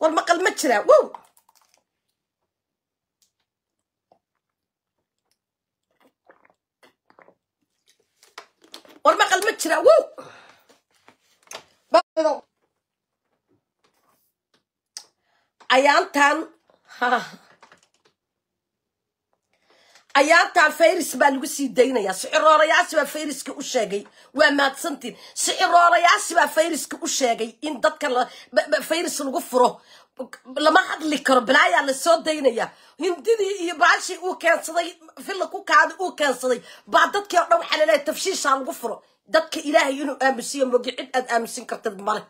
والمقل متشرا وو والمقل متشرا وو تشرا ايان تان ها ayaataa fayris baa lagu sii daynayaa siciroorayaasibaa fayriska u sheegay waa maadsantiin siciroorayaasibaa fayriska u sheegay in dadka fayris lagu furo lama hadli karo balaayaa lasoo daynaya hindidii iyo baashii uu keensaday filla ku kaadi uu keensaday baa dadkii o dhan waxaa laleehay tafshiishaa lagu furo dadka ilaahay inuu aamusiyo mogi cid aad aamusin kartid male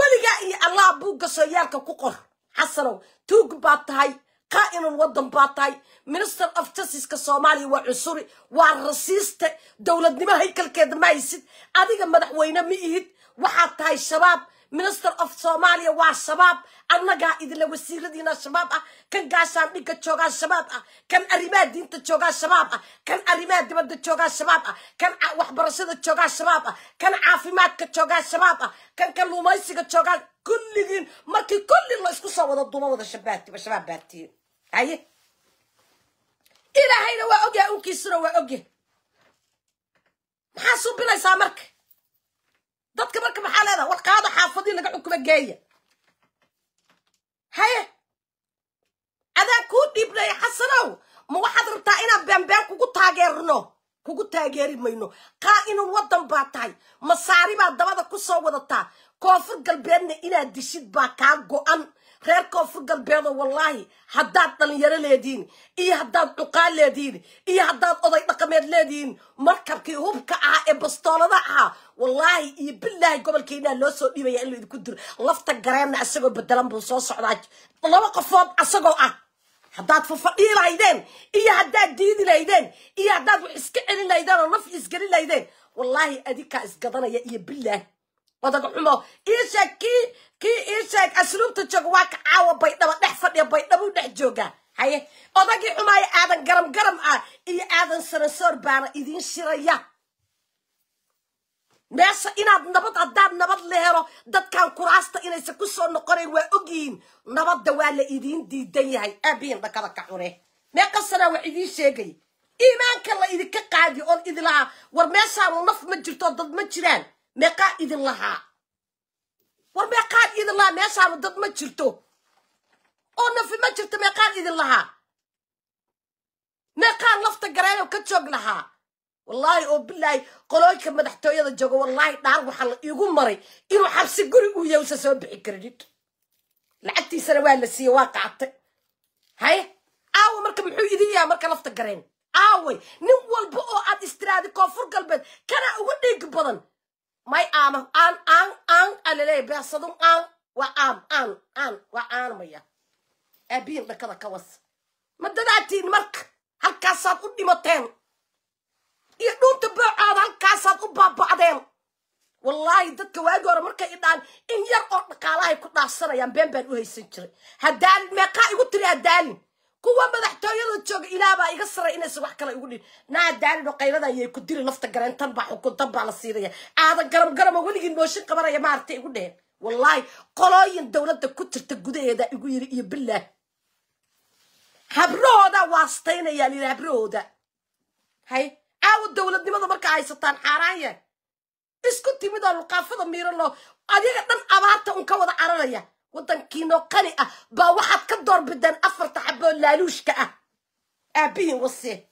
weligaa iyo allah buugasoyaalka ku qor xasanow tuug baad tahay qaa'imun waddan baa tahay minister of justiceka soomaaliya waa cusuri waa rasiiste dowladnimo haykalkeeda ma haysid adiga madaxweyne ma ihid waxaad tahay shabaab minister of Somalia waa shabaab annagaa idinla wasiiradiina shabaab ah kan gaashaan dhigga joogaa shabaab ah kan arrimaha diinta joogaa shabaab ah kan arrimaha dibadda joogaa shabaab ah kan waxbarashada joogaa shabaab ah kan caafimaadka joogaa shabaab ah kan kalluumaysiga joogaa kulligiin markii kulli la isku soo wada duuma wada shabaabtiba shabaab baartiin haye ilaahayna waa ogyahay unkiisuna waa ogyahay maxaa suubilaysaa marka dadka marka maxaa leedaha warqaada xaafadii laga xukumo geeya haye adaa kuu dhiibnaya xasanow ma waxaad rabtaa inaan beenbeen kugu taageerno kugu taageeri mayno qaa qaa'inun waddan baa tahay masaari baa dabada ku soo wadataa koonfur galbeedna inaad dishid baa kaa go'an reer koonfur galbeedoo wallaahi haddaad dhallinyaro leedihiin iyo haddaad cuqaa leedihiin iyo haddaad oday dhaqameed leedihiin markabkii hubka ah إبستولدها والله بالله قبل كينا لوسو آه. إيه يقول لي كدر لفت الجرام نعسقه بدلهم بصوص عرج الله قفاض عسقه آه هداد ففقير لايدين إيه هداد ديني لايدين إيه هداد إسكيني لايدين أنا في إسكيني لايدين والله أديك إسقطنا يا إيه بالله وده قمه إيش كي كي إيش أسلوب تجواك عو بيت نبى نحفر يا بيت نبى نحجوجا هاي وده قمه يا آدم جرم جرم آه إيه آدم سرسر بار إدين شريعة ماشا إنا نبض عداد نبض ليرا داد كان كراستا إنا سكسو نقري وأوجين نبض دوال إيدين دي دي هاي أبين داكا داكا حوري ميقا سنة وعيدين شيقي إيمانك الله إذا كقا دي أون إذا لها ورميسا منف مجرطة ضد مجران ميقا إذا لها ورميقا إذا لها ميسا من ضد مجرطة أون في مجرطة ميقا إذا لها ميقا لفتا قرانا وكتشوق لها wallaahi oo bilaahi qolooyka madaxtooyada joogo wallaahi dhaar waxaa la iigu maray inuu xabsi guri uu yahay usa soo bixi karin lacagtiisana waa la siiye waa qaatay haye aawa marka muxuu idin yahay marka lafta gareen aaway nin walba oo aad istiraadi koonfur galbeed kana ugu dhiig badan may aama aan aan aan alaleeya beersadun aan waa aan aan aan waa aanmaya aabihiin dhakada ka was ma dadaatiin marka halkaasaad u dhimateen iyo dhuunta boocaada halkaasaad u baaba'deen wallaahi dadka waagi hore markay idhaan in yar oo dhaqaalahay ku dhaafsanayaan been baan u haysan jiray haddaan meeqaa igu tiri haddaalin kuwa madaxtooyada jooga ilaabaa iga saray inaysan wax kale igu dhin naa daalino qayradan yay ku dili lafta gareentan baa xukuntan baa la siinaya aadan garab garaba weligii nooshin qabanaya maaragtay igu dheheen wallaahi qolooyin dowladda ku jirta gudaheeda igu yiri iyo billaah habrahooda waastaynayaa layidhi habrahooda hay أو الدولة دي ماذا بركة عايزة تان عراية اسكتي مدى القافة دمير الله أديك أن أبعت أنك وضع عراية وطن كينو قنئة با واحد كدور بدن أفر تحبو اللالوش كأ أبين وصي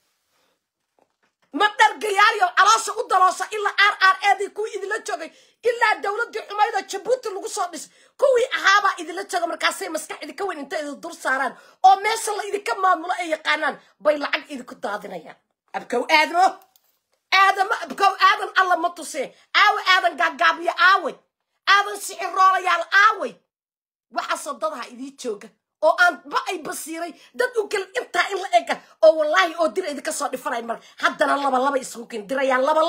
ما در قيار يو عراسة ودراسة إلا عر عر أدي كوي إذن لتشوغي إلا الدولة دي حمايدة تشبوت اللي قصوا نس كوي أحابا إذن لتشوغي مركاسي مسكع إذن كوين انت إذن دور ساران أو ميس الله إذن كمان ملأي قانان بايلا عق إذن كتادنا يا أبكو أدمو aadam kow aadan alla ma tuseen aawa aadan gaagaabiyo aawe aadan sicirroolayaal aaway waxaasoo dadaha idii jooga oo aan ba ay basiiray dad u kal intaa in la ega oo wallaahi oo dir idinka soo dhifanay marka haddana labalaba isugu ken dirayaan laba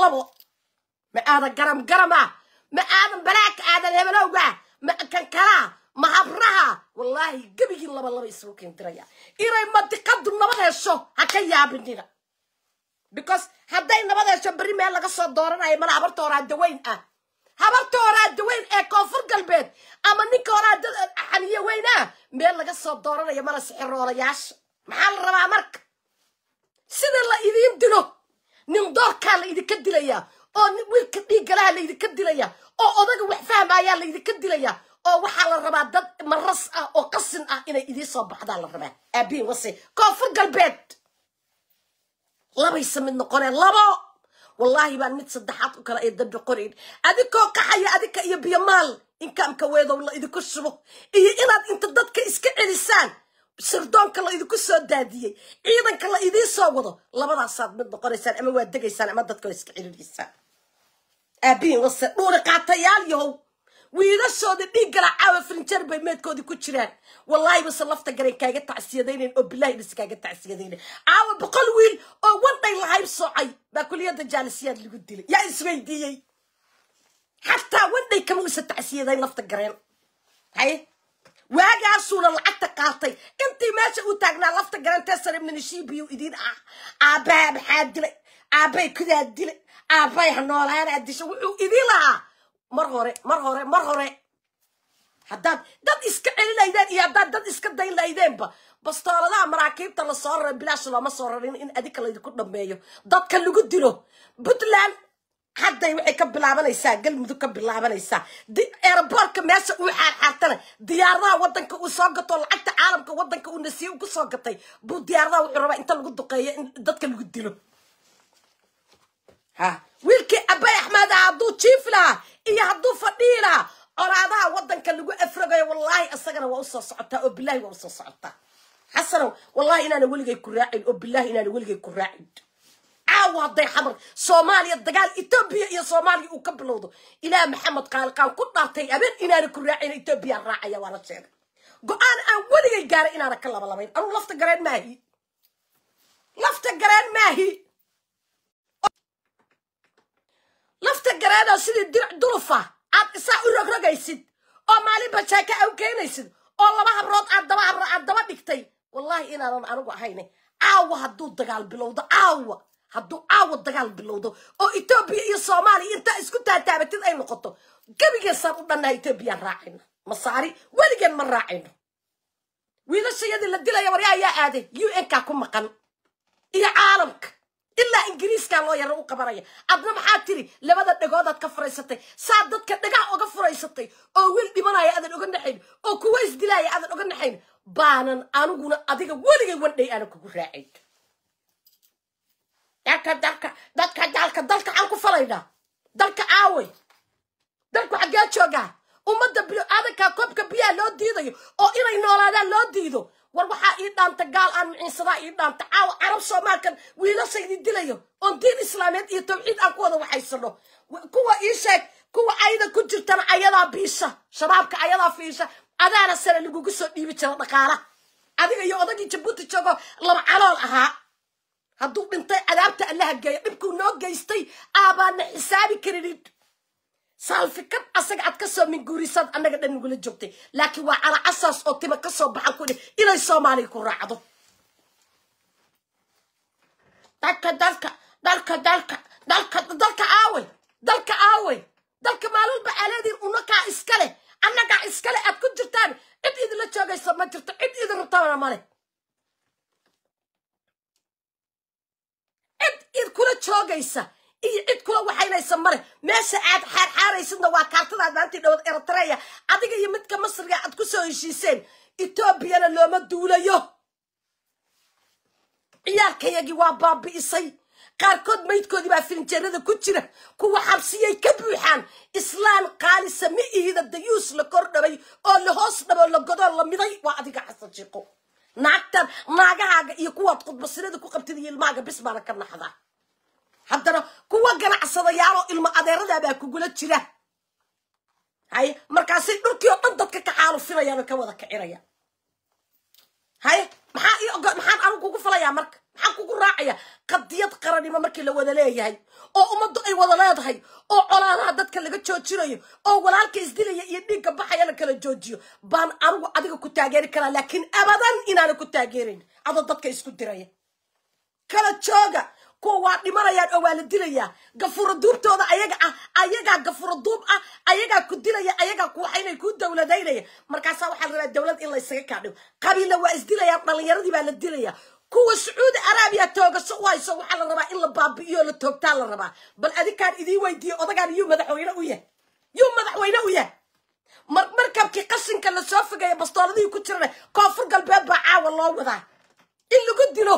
ma aadan garam garama ah. ma aadan balaaka aadan hebalowga ah. ma kankalaa ma habraha wallaahi gebigii labalaba isugu ken dirayaan inay madiqadu nabad hesho ha ka yaabinina because hadday nabadaasha berri meel laga soo dooranayo mana habarta horaa daweyn ah habarta horaa daweyn ee koonfur galbeed ama ninka horaa xaniyo weyn ah meel laga soo dooranayo mana sixiroolayaasha maxaa la rabaa marka sida la idiin dilo nin doorkaa la idinka dilayaa oo wiilka dhiiggalaha la idinka dilayaa oo odaga wax fahmaayaa la idinka dilayaa oo waxaa la rabaa dad maras ah oo qasin ah inay idiin soo baxdaa la rabaa aabiin wasi koonfur galbeed labayse mid noqoneen labo wallaahi baan mid saddexaad u kala ee dambi qorayn adikoo kaxaya adika iyo biyomaal inkaamka weedow la idinku subo iyo inaad inta dadka iska celisaan sirdoonka la idinku soo daadiyey ciidanka la idiin soo wado labadaasaad mid noqonaysaan ama waad degaysaan ama dadka iska celinaysaan aabiin wase dhuuri qaatayaal yahow ويرشود ديقرا عاوة فنجر بيميت كودي كتشران والله بس اللفتة قرين كاية تعسيادين او بالله بس كاية تعسيادين عاوة بقل ويل او وانطي لهاي دا باكل يد الجالسيات اللي قد يا اسوي ديي حتى وانطي كموسة تعسيادين لفتة قرين هاي واجع صورة العتة قاطي انتي ماشي وتاقنا لفتة قرين تسر من الشي بيو ايدين اه اه باب حاد دلي اه دلي اه باي حنوال هاي ادي شو mar hore mar hore mar hore haddaad dad iska celinaydeen iyo haddaad dad iska dayn laydeenba bastooladaha maraakiibta lasoo soo raray bilaash looma soo rarin in adinka laydinku dhammeeyo dadka lagu dilo puntland hadday waxay ka bilaabanaysaa galmudug ka bilaabanaysaa eeraboortka meesha uu xaarxaartana diyaaradaha wadanka uu soo gato lacagta caalamka wadanka uu nasiye ku soo gatay buu diyaaradaha wuxuu rabaa inta lagu duqeeyo in dadka lagu dilo ha wiilkii abay axmed ah hadduu jiif lahaa iyo hadduu fadhiina oraadaha waddanka lagu afrogayo wallaahi isagana waa usoo socotaa oo bilahi waa usoo socotaa xasanow wallaahi inaana weligay ku raacin oo bilahi inaana weligay ku raacin caawa hadday xamar soomaaliya dagaal etoobiya iyo soomaaliya uu ka bilowdo ilaa maxamed qaaliqaan ku dhaartay habeen inaana ku raacin etoobiya raacaya waana sheegay go-aan aan weligay gaaray inaana ka labalabayn anuu lafta gareen maahi lafta gareen maahi adoo sidii dulufa aad isaa u rogrogaysid oo maalinba jaaka a u keenaysid oo laba habrood aad daba habra aad daba dhigtay wallaahi inaanan anigu ahayn caawa hadduu dagaal bilowdo caawa hadduu caawa dagaal bilowdo oo etoobiya iyo soomaaliya intaa isku taataabatid ay noqoto gebigeesaan u dhannaa etoobiyaan raacayna masaari weligeen ma raacayno yadii la dilaya warya ayaa aaday u n ka ku maqan لو يرو قبرية أدنى محاتري لبدا دقودة كفر يستي سادت كدقاء وقفر يستي أو ويل دي مناي أدن أغن نحين أو كويس دلاي أدن أغن نحين بانان أنو قونا أدنى ولغي ودي أنا كو رأي داكا داكا داكا داكا داكا أنكو فرينا داكا آوي داكو حقيات شوغا ومدى بلو أدنى كوبك بيا لو ديدو أو إلي نولادا لو ديدو war waxaa ii dhaanta gaal aan miciinsadaa ii dhaanta caawa carab soomaalkan wiilashaydi dilayo oon diin islaameed iyo tawxiid aan ku wada waxaysano kuwa ii sheeg kuwa ayada ku jirtana ayadaa biisha shabaabka ayadaa fiisha adaana sare lagugu soo dhiibi jira dhaqaala adiga iyo odagii jabuuti joogo laba calool ahaa hadduu dhintay adaabta allaha geeya dhibkuu noo geystay aabaana xisaabi karinid saalfikad asaga aad kasoo minguurisaad annaga dhan nagula joogtay laakiin waa cala oo tima kasoo baxan ku inay soomaaliya ku raacdo dalka dalka dalka dalka dalka dalka aawe dalka aawe dalka maalwalba aaladiin unakaa iska leh annagaa iskale aad ku jirtaan cid idinla joogaysa ma jirto cid idin rabtana maleh cid id kula joogaysa iyo cid kula waxaynaysa male meesha aad xaarxaaraysidna waa kaartadaad maantii dhowad eritreya adiga iyo midka masriga aad ku soo heshiiseen etoobiyana looma duulayo ciyaarkayagii waa baabi'isay qaarkood maydkoodii baa filinjeerada ku jira kuwa xabsiyay ka buuxaan islaan qaalisa mi ihida dayuus la kordhabay oo la hoos dhaboo la godoo la miday waa adiga xasan shiiqo naagtan naagahaaga iyo kuwaad khudbasinada ku qabtid iyo ilmaaga bis baana ka naxdaa haddana kuwa ganacsadayaalo ilmo adeeradaabaa kugula jira hay markaasay dhulkii oo dhan dadka ka xaalufinayaan oo ka wada kiciraya hay maxaa io maxaan anigu kugu falayaa marka maxaan kugu raacaya qadiyad qarannimo markii la wada leeyahay oo ummaddu ay wada leedahay oo colaadaha dadka laga joojinayo oo walaalka isdilaya iyo dhiigga baxaya la kala joojiyo baan anigu adiga ku taageeri karaa laakiin abadan inaana ku taageerayn adoo dadka isku diraya kala jooga kuwa waa dhimanayaan oo waa la dilayaa gafuraduubtooda ayaga ah ayagaa gafuraduub ah ayagaa ku dilaya ayagaa kuwaxaynay ku dowladaynaya markaasa waxaa la rabaa dowlad in laysaga kaadhigo qabiilla waa isdilayaan dhalinyaradii baa la dilaya kuwa sacuudi araabiya toogaso u hayso waxaa la rabaa in la baabi'iyo la toogtaa la rabaa bal adinkaan idiin weydiiye odagaan yuu madaxweyne u yahay yuu madaxweyne u yahay mar markabkii qashinka lasoo soo fogaya bastooladihii ku jirana koonfur galbeed baa caawa loo wadaa in lagu dilo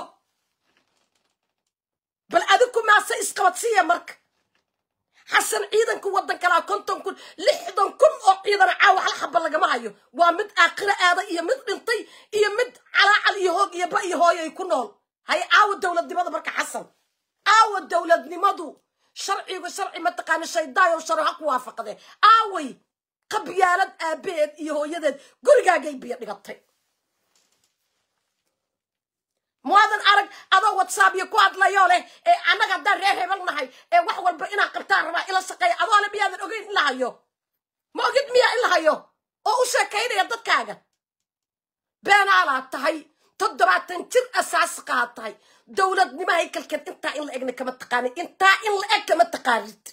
بل أدكم ما سيس قواتسية مرك حسن إيدن كو ودن كلا كنتم كن لحدن كم أو إيدن عاو على حب الله جماعيو ومد أقرأ آذا إيه مد انطي إيه مد على علي هوج إيه بقى هوي يكونون هاي عاو الدولة دي ماذا برك حسن عاو الدولة دي ماذا شرعي وشرعي ما تقان الشيء دايو شرعك وافق ذي عاوي قبيالة آبيد إيه هوي ذي قرقا جيبيا نقطي موادن أرق أذا واتساب يقعد ليولي إيه أنا قد ريح يبلغنا هاي إيه وحول بإنا قرطان ربا إلا سقايا أذا أنا بيادن أقول إلا هايو موجد ميا إلا هايو أو أشاكين يدد كاقا بين عالات هاي تدبات تنجر أساس قاعد هاي دولد نما هيك الكن إنتا إلا إغنى كما تقاني إنتا إلا إغنى كما تقاريت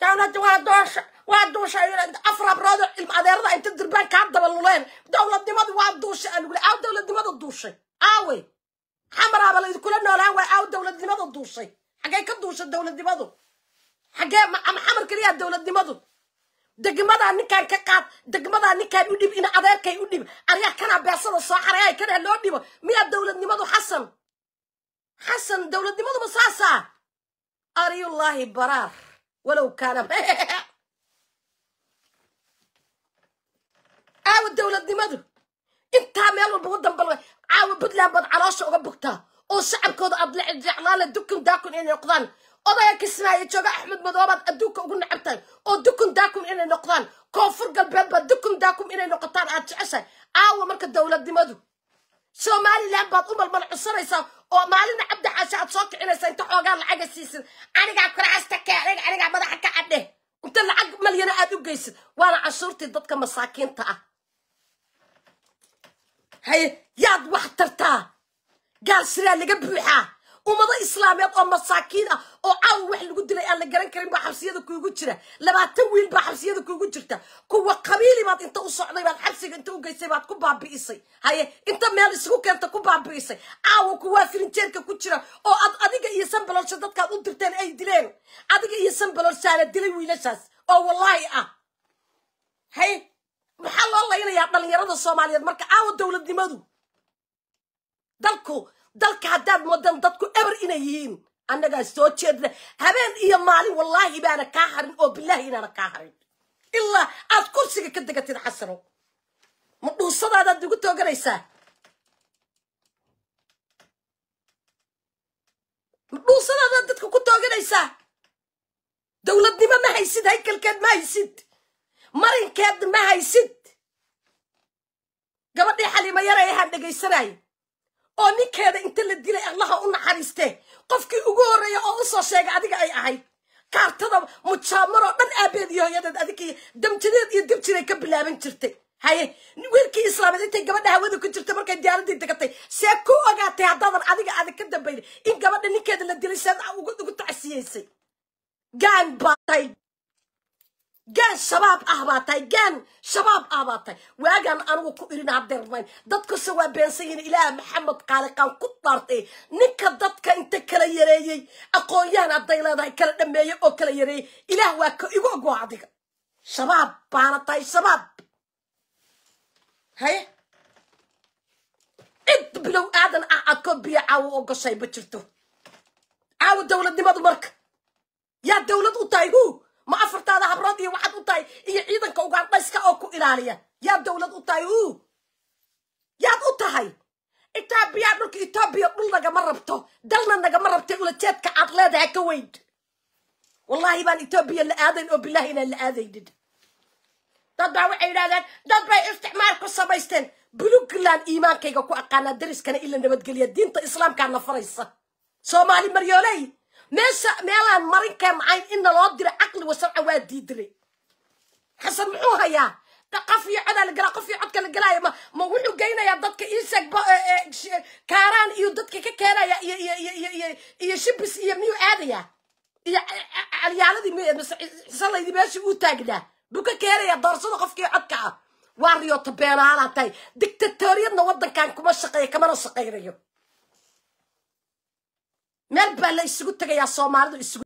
كانت جواد دوشة وادوش عيون عند أفرب رادع المعذير رادع أنت تدربان كعبد بالولين دولة دماد وادوش أنا أقول أود دولة دماد الدوشة أوي حمرة بل إذا كلنا نوران وأود دولة دماد الدوشة حقي كدوشة دولة دماد حقي ما أم حمر كلية دولة دماد دق مدا نكا كقاد دق مدا نكا يودي إن عذير كي يودي أريح كنا بعصر الصاحر أي كنا لودي ما دولة دماد حسن حسن دولة دماد مصاصة أري الله برار ولو كان caawa dowladnimadu intaa meel walba u dambal caawa puntland baad caloosha uga bogtaa oo shacabkooda aad jeclaale dukun daakun inay noqdaan odaga kismaayo jooga axmed madoobaad adduunka ugu nacab oo dukun daakum inay noqdaan koonfur galbeed baad dukun daakum inay noqotaan aad jeceshahay caawa marka dowladnimadu somalilan baad u malmal cusanaysaa oo maalina cabdi xaashe aad soo kicinaysaa inta xoogaa lacaga siisid anigaa kuraasta keenay anigaa madaxa ka cadhe inta lacag malyana aad u geysid waana cashuurtii dadka masaakiinta ah yaad wax tartaa gaalsiraa laga buuxaa ummado islaameed oo masaakiin ah oo caawa wax lagu dilay aan la garan karin baa xabsiyada kuugu jira labaatan wiil baa xabsiyada kuugu jirta kuwa qabiili baad inta u socday baad xabsiga inta u geysay baad ku baabi'isay haye inta meel isugu keenta ku baabi'isay caawa kuwaa firinjeerka ku jira oo aad adiga iyo sanbalolsha dadkaad u dirteen ay dileen adiga iyo sanbalolshaala dilay wiilashaas oo wallaahi ah haye محل الله يلا يعطل يرضى الصومالية مرك عود دولة دمادو دلكو دلك هداد مدن دلكو إبر إنيين أنا جالس توتشد هبين إيه مالي والله يبان كاهرين أو بالله إنا كاهرين إلا أذكر سك كده كتير حسره مطلوب صدى هذا دقو توقريسة مطلوب صدى هذا دقو توقريسة دولة دمادو ما هيسد هيكل كان ما هيسد marinkeed ma haysid gabadhii xaliimo yaray ahaa dhegaysanaya oo ninkeeda inta la dilay allaha u naxariistee qofkii ugu horreeya oo u soo sheegay adiga ay ahayd kaartada mujaamaro dhan aabeed iyo hooyadeed adigii damjadeed iyo dibjiray ka bilaaban jirtay haye wiilkii islaameed intay gabadha hawada ku jirtay markay diyaaraddii degatay see ku ogaatay haddaadan adiga adag ka dambayna in gabadha ninkeeda la dilay seed ugu tacsiyeysay gaan baa gaan shabaab ah baa tahay gaan shabaab ah baa tahay waagaan anigu ku idhin hadeermayn dadkuse waa beensayiin ilaah maxamed qaaliqaan ku daartay ninka dadka inta kala yareeyey aqoon-yahan hadday leedahay kala dhameeyey oo kala yareeyey ilaah waa ka igu ogoo adiga shabaab baana tahay shabaab haye cid bilow aadan ah adkoo biyo caawo ogoshay ma jirto caawo dowladnimadu marka yaa dowlad u tahay hu ma afartaada habrood iyo waxaad u tahay iyo ciidanka ugaandhayska oo ku ilaaliya yaa dowlad u tahay u yaad u tahay etoobiya dhulka etoobiya dhul nagama rabto dalna nagama rabta ulajeedka aad leedahay ka weyd wallaahi baan etoobiya la aadayn oo bilahi inaan la aadaynin dad baa waxay yidhahdeen dad bay isticmaal ku samaysteen buntland iimaankayga ku aqaanaa dariskana ila nabadgeliya diinta islaamkaa na faraysa soomaali maryooley ماشا مالا مرنكا معاي ان لو دير عقل وسرعه وادي دري حسن خسمعوها يا تقفي على القرا قفي عدك القرا ما ما ولو جاينا يا ضدك انسك إيه، إيه، كاران يو ضدك كي يا يا يا يا يا يا يا شبس يا ميو عادية يا يا يا يا ماشي وتاكدا بوكا كيرا يا دار صدق قفكي عدك واريو تبين على تاي ديكتاتوريا نوضك كان كما شقي كما شقي ريو meel baa la isugu tegayaa soomaalidu isugu